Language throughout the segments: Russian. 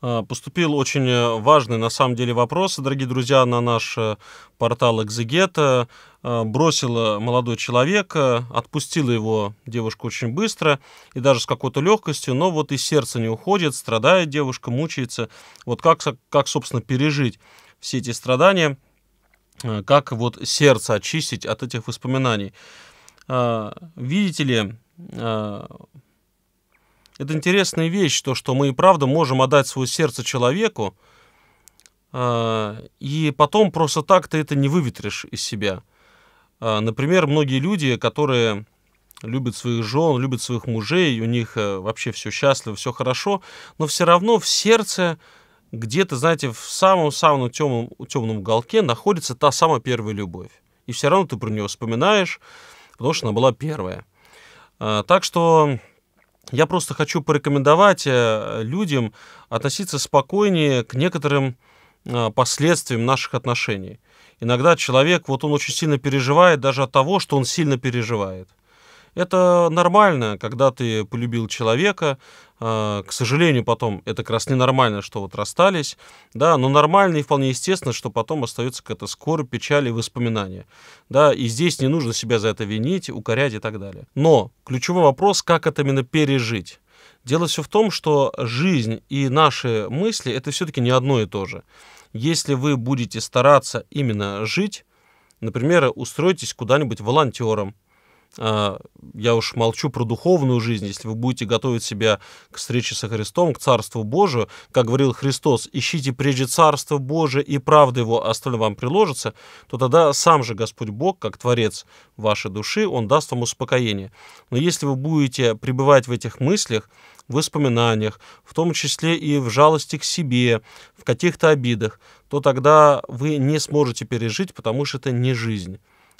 Э, поступил очень э, важный, на самом деле, вопрос, дорогие друзья, на наш э, портал Экзегета. Бросила молодой человек, отпустила его девушка очень быстро и даже с какой-то легкостью, но вот из сердца не уходит, страдает девушка, мучается. Вот как, как собственно, пережить все эти страдания, как вот сердце очистить от этих воспоминаний. Видите ли, это интересная вещь, то, что мы и правда можем отдать свое сердце человеку, а, и потом просто так ты это не выветришь из себя. А, например, многие люди, которые любят своих жен, любят своих мужей, у них э, вообще все счастливо, все хорошо, но все равно в сердце, где-то, знаете, в самом-самом темном, темном уголке находится та самая первая любовь. И все равно ты про нее вспоминаешь, потому что она была первая. А, так что я просто хочу порекомендовать э, людям относиться спокойнее к некоторым э, последствиям наших отношений. Иногда человек, вот он очень сильно переживает даже от того, что он сильно переживает. Это нормально, когда ты полюбил человека, а, к сожалению, потом это как раз ненормально, что вот расстались, да, но нормально и вполне естественно, что потом остается какая-то скорбь, печаль и воспоминания, да, и здесь не нужно себя за это винить, укорять и так далее. Но ключевой вопрос, как это именно пережить. Дело все в том, что жизнь и наши мысли — это все-таки не одно и то же. Если вы будете стараться именно жить, например, устроитесь куда-нибудь волонтером, а, я уж молчу про духовную жизнь, если вы будете готовить себя к встрече со Христом, к Царству Божию, как говорил Христос, ищите прежде Царство Божие и правда его, а остальное вам приложится, то тогда сам же Господь Бог, как Творец вашей души, Он даст вам успокоение. Но если вы будете пребывать в этих мыслях, в воспоминаниях, в том числе и в жалости к себе, в каких-то обидах, то тогда вы не сможете пережить, потому что это не жизнь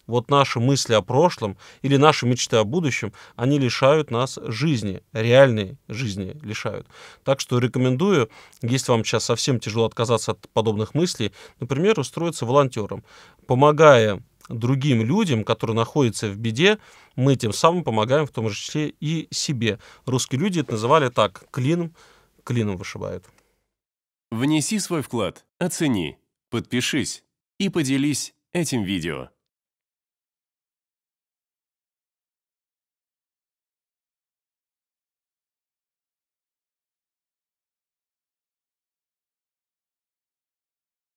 вот наши мысли о прошлом или наши мечты о будущем, они лишают нас жизни, реальной жизни лишают. Так что рекомендую, если вам сейчас совсем тяжело отказаться от подобных мыслей, например, устроиться волонтером, помогая другим людям, которые находятся в беде, мы тем самым помогаем в том же числе и себе. Русские люди это называли так, клином, клином вышибают. Внеси свой вклад, оцени, подпишись и поделись этим видео.